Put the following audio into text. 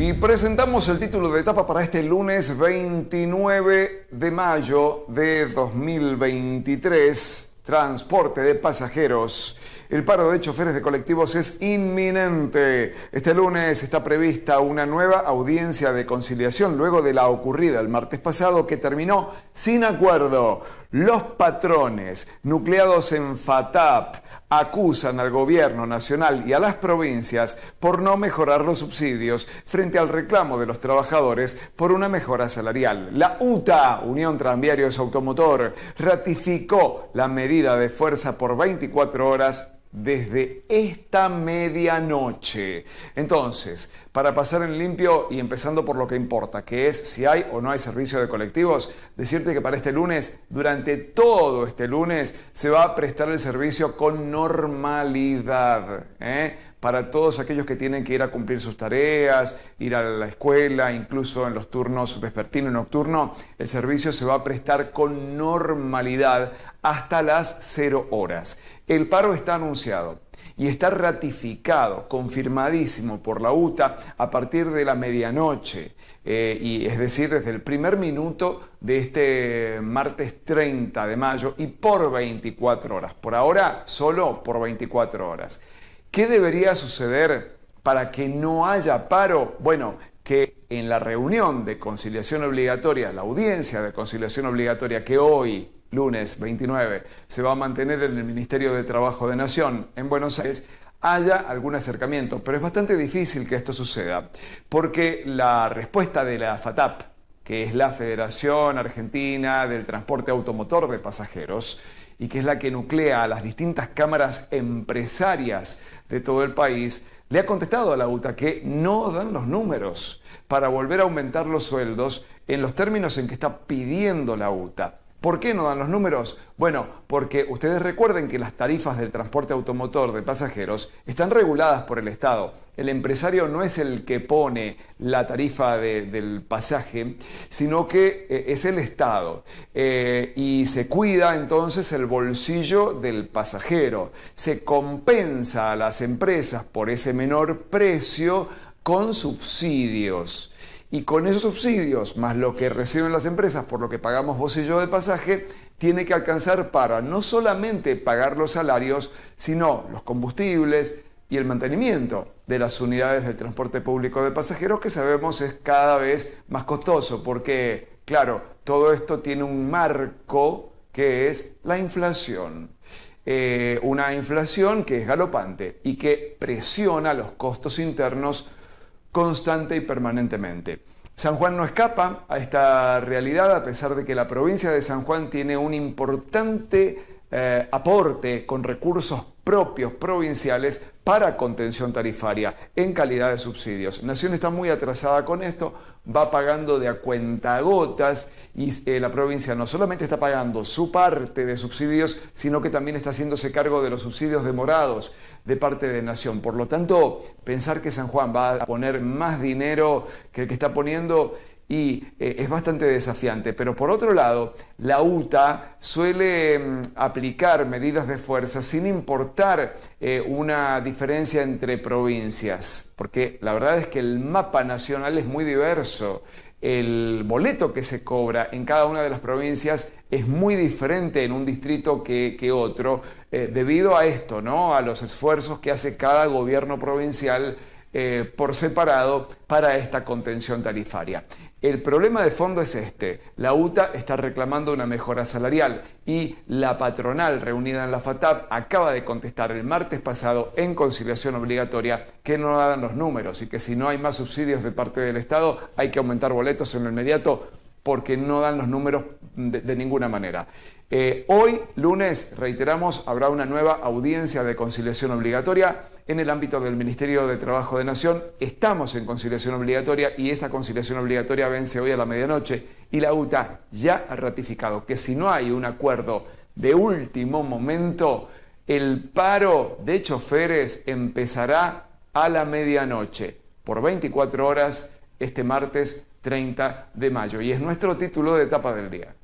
Y presentamos el título de etapa para este lunes 29 de mayo de 2023. Transporte de pasajeros. El paro de choferes de colectivos es inminente. Este lunes está prevista una nueva audiencia de conciliación luego de la ocurrida el martes pasado que terminó sin acuerdo. Los patrones nucleados en FATAP acusan al gobierno nacional y a las provincias por no mejorar los subsidios frente al reclamo de los trabajadores por una mejora salarial. La UTA, Unión Tranviarios Automotor, ratificó la medida de fuerza por 24 horas desde esta medianoche. Entonces, para pasar en limpio y empezando por lo que importa, que es si hay o no hay servicio de colectivos, decirte que para este lunes, durante todo este lunes, se va a prestar el servicio con normalidad. ¿eh? Para todos aquellos que tienen que ir a cumplir sus tareas, ir a la escuela, incluso en los turnos vespertino y nocturno, el servicio se va a prestar con normalidad hasta las cero horas. El paro está anunciado y está ratificado, confirmadísimo por la UTA a partir de la medianoche, eh, y es decir, desde el primer minuto de este martes 30 de mayo y por 24 horas. Por ahora, solo por 24 horas. ¿Qué debería suceder para que no haya paro? Bueno, que en la reunión de conciliación obligatoria, la audiencia de conciliación obligatoria que hoy lunes 29, se va a mantener en el Ministerio de Trabajo de Nación, en Buenos Aires, haya algún acercamiento. Pero es bastante difícil que esto suceda, porque la respuesta de la FATAP, que es la Federación Argentina del Transporte Automotor de Pasajeros, y que es la que nuclea a las distintas cámaras empresarias de todo el país, le ha contestado a la UTA que no dan los números para volver a aumentar los sueldos en los términos en que está pidiendo la UTA. ¿Por qué no dan los números? Bueno, porque ustedes recuerden que las tarifas del transporte automotor de pasajeros están reguladas por el Estado. El empresario no es el que pone la tarifa del pasaje, sino que eh, es el Estado. Eh, y se cuida entonces el bolsillo del pasajero. Se compensa a las empresas por ese menor precio con subsidios. Y con esos subsidios, más lo que reciben las empresas por lo que pagamos vos y yo de pasaje, tiene que alcanzar para no solamente pagar los salarios, sino los combustibles y el mantenimiento de las unidades del transporte público de pasajeros que sabemos es cada vez más costoso, porque, claro, todo esto tiene un marco que es la inflación. Eh, una inflación que es galopante y que presiona los costos internos constante y permanentemente. San Juan no escapa a esta realidad, a pesar de que la provincia de San Juan tiene un importante eh, aporte con recursos propios provinciales para contención tarifaria en calidad de subsidios. Nación está muy atrasada con esto, va pagando de a cuentagotas y eh, la provincia no solamente está pagando su parte de subsidios, sino que también está haciéndose cargo de los subsidios demorados de parte de Nación. Por lo tanto, pensar que San Juan va a poner más dinero que el que está poniendo y eh, es bastante desafiante. Pero por otro lado, la UTA suele mm, aplicar medidas de fuerza sin importar eh, una diferencia entre provincias, porque la verdad es que el mapa nacional es muy diverso. El boleto que se cobra en cada una de las provincias es muy diferente en un distrito que, que otro, eh, debido a esto, ¿no? A los esfuerzos que hace cada gobierno provincial por separado para esta contención tarifaria. El problema de fondo es este. La UTA está reclamando una mejora salarial y la patronal reunida en la FATAP acaba de contestar el martes pasado en conciliación obligatoria que no dan los números y que si no hay más subsidios de parte del Estado hay que aumentar boletos en lo inmediato porque no dan los números de, ninguna manera. Eh, hoy, lunes, reiteramos, habrá una nueva audiencia de conciliación obligatoria en el ámbito del Ministerio de Trabajo de Nación estamos en conciliación obligatoria y esa conciliación obligatoria vence hoy a la medianoche y la UTA ya ha ratificado que si no hay un acuerdo de último momento, el paro de choferes empezará a la medianoche por 24 horas este martes 30 de mayo y es nuestro título de etapa del día.